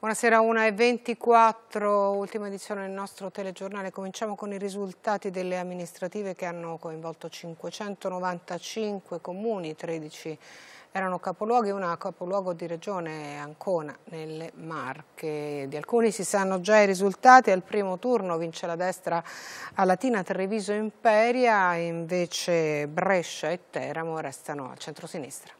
Buonasera 1.24, ultima edizione del nostro telegiornale. Cominciamo con i risultati delle amministrative che hanno coinvolto 595 comuni, 13 erano capoluoghi, una capoluogo di regione Ancona, nelle Marche. Di alcuni si sanno già i risultati, al primo turno vince la destra a Latina, Treviso Imperia, invece Brescia e Teramo restano al centro-sinistra.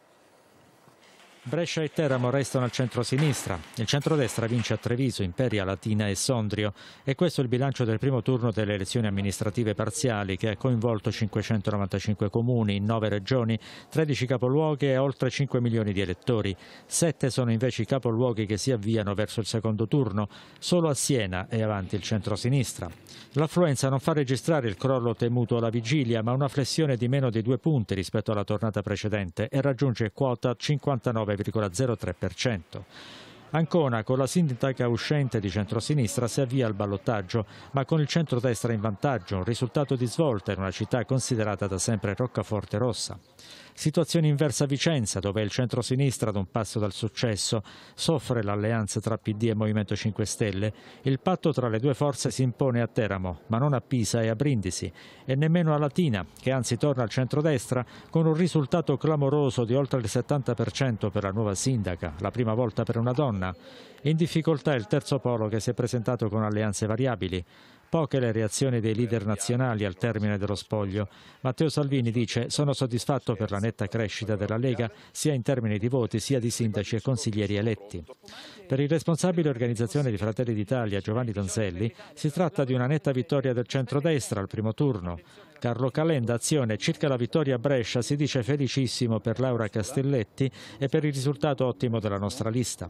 Brescia e Teramo restano al centro-sinistra, il centro-destra vince a Treviso, Imperia, Latina e Sondrio e questo è il bilancio del primo turno delle elezioni amministrative parziali che ha coinvolto 595 comuni in 9 regioni, 13 capoluoghi e oltre 5 milioni di elettori. Sette sono invece i capoluoghi che si avviano verso il secondo turno, solo a Siena è avanti il centro-sinistra. L'affluenza non fa registrare il crollo temuto alla vigilia ma una flessione di meno di due punti rispetto alla tornata precedente e raggiunge quota 59,5%. 0,03%. Ancona, con la sindaca uscente di centrosinistra, si avvia al ballottaggio, ma con il centrodestra in vantaggio, un risultato di svolta in una città considerata da sempre roccaforte rossa. Situazione inversa a Vicenza, dove il centrosinistra, ad un passo dal successo, soffre l'alleanza tra PD e Movimento 5 Stelle. Il patto tra le due forze si impone a Teramo, ma non a Pisa e a Brindisi, e nemmeno a Latina, che anzi torna al centrodestra con un risultato clamoroso di oltre il 70% per la nuova sindaca, la prima volta per una donna donna. In difficoltà il terzo polo che si è presentato con alleanze variabili. Poche le reazioni dei leader nazionali al termine dello spoglio. Matteo Salvini dice sono soddisfatto per la netta crescita della Lega sia in termini di voti sia di sindaci e consiglieri eletti. Per il responsabile organizzazione di Fratelli d'Italia Giovanni Donzelli si tratta di una netta vittoria del centrodestra al primo turno. Carlo Calenda, azione circa la vittoria a Brescia, si dice felicissimo per Laura Castelletti e per il risultato ottimo della nostra lista.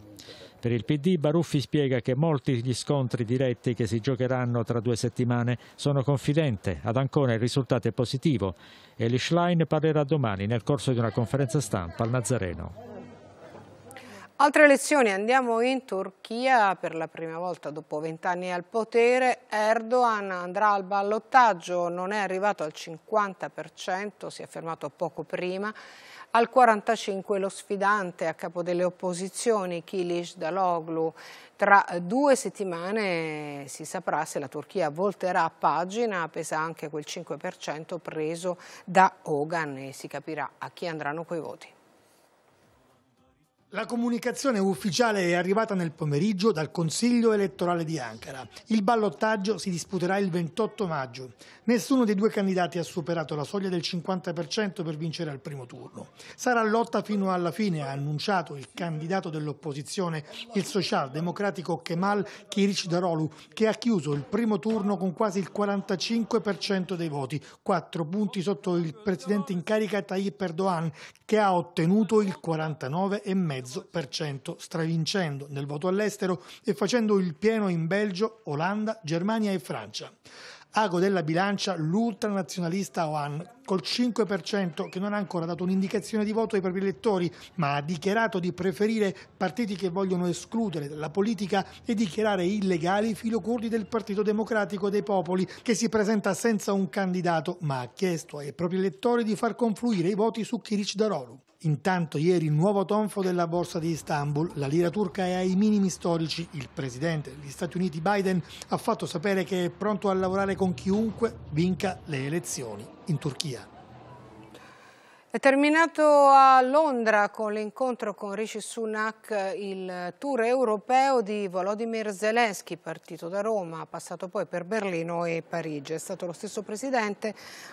Per il PD Baruffi spiega che molti gli scontri diretti che si giocheranno tra due settimane sono confidente, ad Ancona il risultato è positivo e l'Ischlein parlerà domani nel corso di una conferenza stampa al Nazareno. Altre elezioni, andiamo in Turchia, per la prima volta dopo vent'anni al potere, Erdogan andrà al ballottaggio, non è arrivato al 50%, si è fermato poco prima, al 45 lo sfidante a capo delle opposizioni, Kilish Daloglu. Tra due settimane si saprà se la Turchia volterà pagina, pesa anche quel 5% preso da Hogan e si capirà a chi andranno quei voti. La comunicazione ufficiale è arrivata nel pomeriggio dal Consiglio elettorale di Ankara. Il ballottaggio si disputerà il 28 maggio. Nessuno dei due candidati ha superato la soglia del 50% per vincere al primo turno. Sarà lotta fino alla fine, ha annunciato il candidato dell'opposizione, il socialdemocratico Kemal Kirich Darolu, che ha chiuso il primo turno con quasi il 45% dei voti, quattro punti sotto il presidente in carica Tayyip Erdogan, che ha ottenuto il 49,5%. 2,5%, stravincendo nel voto all'estero e facendo il pieno in Belgio, Olanda, Germania e Francia. Ago della bilancia l'ultranazionalista Oan col 5% che non ha ancora dato un'indicazione di voto ai propri elettori, ma ha dichiarato di preferire partiti che vogliono escludere dalla politica e dichiarare illegali i filocurdi del Partito Democratico dei Popoli, che si presenta senza un candidato, ma ha chiesto ai propri elettori di far confluire i voti su Kiric Darolu. Intanto ieri il nuovo tonfo della borsa di Istanbul, la lira turca è ai minimi storici. Il presidente degli Stati Uniti Biden ha fatto sapere che è pronto a lavorare con chiunque vinca le elezioni in Turchia. È terminato a Londra con l'incontro con Rishi Sunak il tour europeo di Volodymyr Zelensky, partito da Roma, passato poi per Berlino e Parigi. È stato lo stesso presidente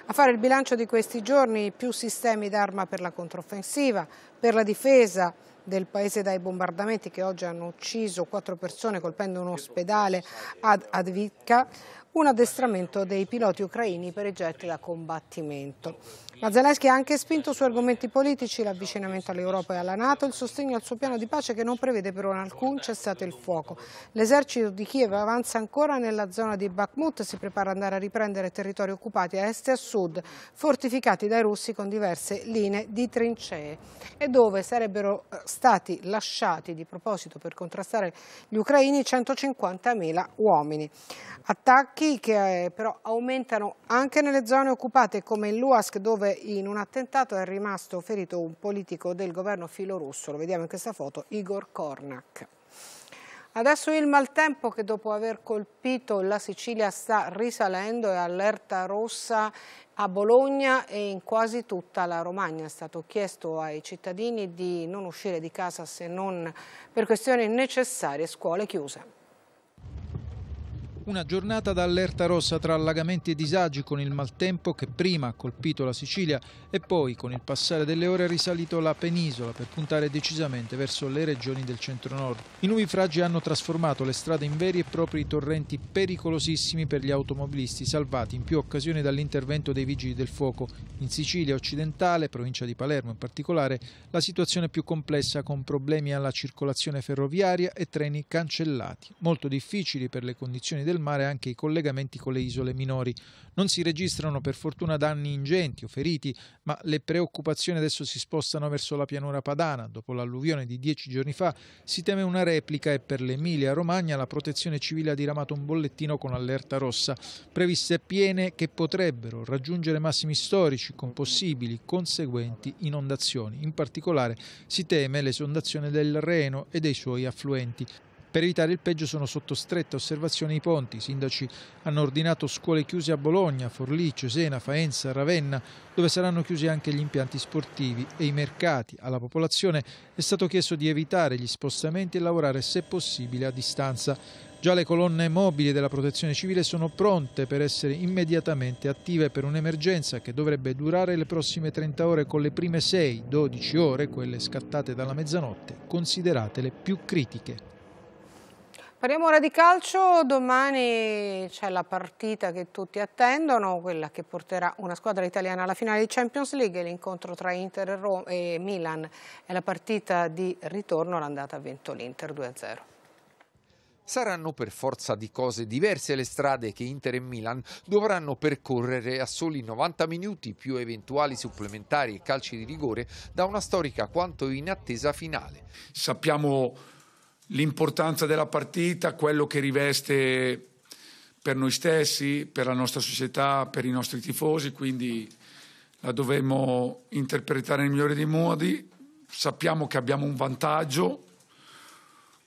a fare il bilancio di questi giorni, più sistemi d'arma per la controffensiva, per la difesa, del paese dai bombardamenti che oggi hanno ucciso quattro persone colpendo un ospedale ad Advitka, un addestramento dei piloti ucraini per i jet da combattimento. Ma Zelensky ha anche spinto su argomenti politici l'avvicinamento all'Europa e alla Nato il sostegno al suo piano di pace che non prevede per ora alcun cessato il fuoco. L'esercito di Kiev avanza ancora nella zona di Bakhmut, si prepara ad andare a riprendere territori occupati a est e a sud, fortificati dai russi con diverse linee di trincee e dove sarebbero stati eh, stati lasciati di proposito per contrastare gli ucraini 150.000 uomini. Attacchi che eh, però aumentano anche nelle zone occupate come in Luask dove in un attentato è rimasto ferito un politico del governo filorusso, lo vediamo in questa foto, Igor Kornak. Adesso il maltempo che dopo aver colpito la Sicilia sta risalendo e allerta rossa a Bologna e in quasi tutta la Romagna. È stato chiesto ai cittadini di non uscire di casa se non per questioni necessarie, scuole chiuse. Una giornata d'allerta rossa tra allagamenti e disagi con il maltempo che prima ha colpito la Sicilia e poi con il passare delle ore ha risalito la penisola per puntare decisamente verso le regioni del centro-nord. I nubi fragi hanno trasformato le strade in veri e propri torrenti pericolosissimi per gli automobilisti salvati in più occasioni dall'intervento dei vigili del fuoco. In Sicilia occidentale, provincia di Palermo in particolare, la situazione è più complessa con problemi alla circolazione ferroviaria e treni cancellati, molto difficili per le condizioni della del mare anche i collegamenti con le isole minori. Non si registrano per fortuna danni ingenti o feriti, ma le preoccupazioni adesso si spostano verso la pianura padana. Dopo l'alluvione di dieci giorni fa si teme una replica e per l'Emilia-Romagna la protezione civile ha diramato un bollettino con allerta rossa. Previste piene che potrebbero raggiungere massimi storici con possibili conseguenti inondazioni. In particolare si teme l'esondazione del Reno e dei suoi affluenti. Per evitare il peggio sono sotto stretta osservazione i ponti. I sindaci hanno ordinato scuole chiuse a Bologna, Forlì, Cesena, Faenza, Ravenna, dove saranno chiusi anche gli impianti sportivi e i mercati. Alla popolazione è stato chiesto di evitare gli spostamenti e lavorare se possibile a distanza. Già le colonne mobili della protezione civile sono pronte per essere immediatamente attive per un'emergenza che dovrebbe durare le prossime 30 ore con le prime 6-12 ore, quelle scattate dalla mezzanotte, considerate le più critiche. Parliamo ora di calcio, domani c'è la partita che tutti attendono, quella che porterà una squadra italiana alla finale di Champions League, l'incontro tra Inter e Milan è la partita di ritorno, l'andata ha vinto l'Inter 2-0. Saranno per forza di cose diverse le strade che Inter e Milan dovranno percorrere a soli 90 minuti più eventuali supplementari e calci di rigore da una storica quanto inattesa finale. Sappiamo l'importanza della partita, quello che riveste per noi stessi, per la nostra società, per i nostri tifosi, quindi la dovremmo interpretare nel migliore dei modi. Sappiamo che abbiamo un vantaggio,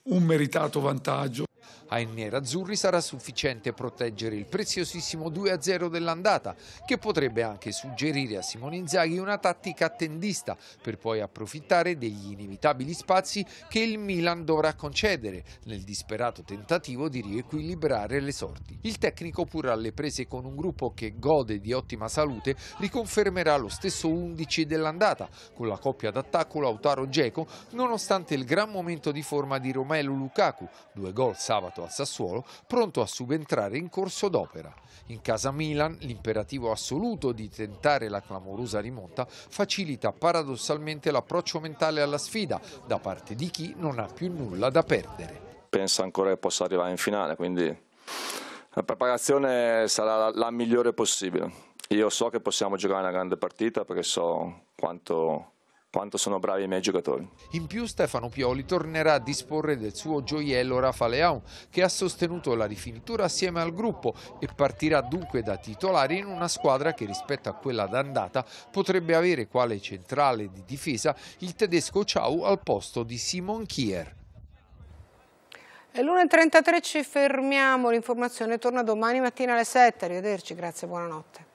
un meritato vantaggio. Ai nerazzurri sarà sufficiente proteggere il preziosissimo 2-0 dell'andata, che potrebbe anche suggerire a Simone Inzaghi una tattica attendista per poi approfittare degli inevitabili spazi che il Milan dovrà concedere nel disperato tentativo di riequilibrare le sorti. Il tecnico, pur alle prese con un gruppo che gode di ottima salute, riconfermerà lo stesso 11 dell'andata con la coppia d'attacco Lautaro-Geco, nonostante il gran momento di forma di Romelu Lukaku, due gol sabato prestato al Sassuolo, pronto a subentrare in corso d'opera. In casa Milan l'imperativo assoluto di tentare la clamorosa rimonta facilita paradossalmente l'approccio mentale alla sfida da parte di chi non ha più nulla da perdere. Pensa ancora che possa arrivare in finale, quindi la preparazione sarà la migliore possibile. Io so che possiamo giocare una grande partita perché so quanto quanto sono bravi i miei giocatori. In più Stefano Pioli tornerà a disporre del suo gioiello Rafa Leao che ha sostenuto la rifinitura assieme al gruppo e partirà dunque da titolare in una squadra che rispetto a quella d'andata potrebbe avere quale centrale di difesa il tedesco Ciao al posto di Simon Kier. È l'1.33, ci fermiamo, l'informazione torna domani mattina alle 7, arrivederci, grazie e buonanotte.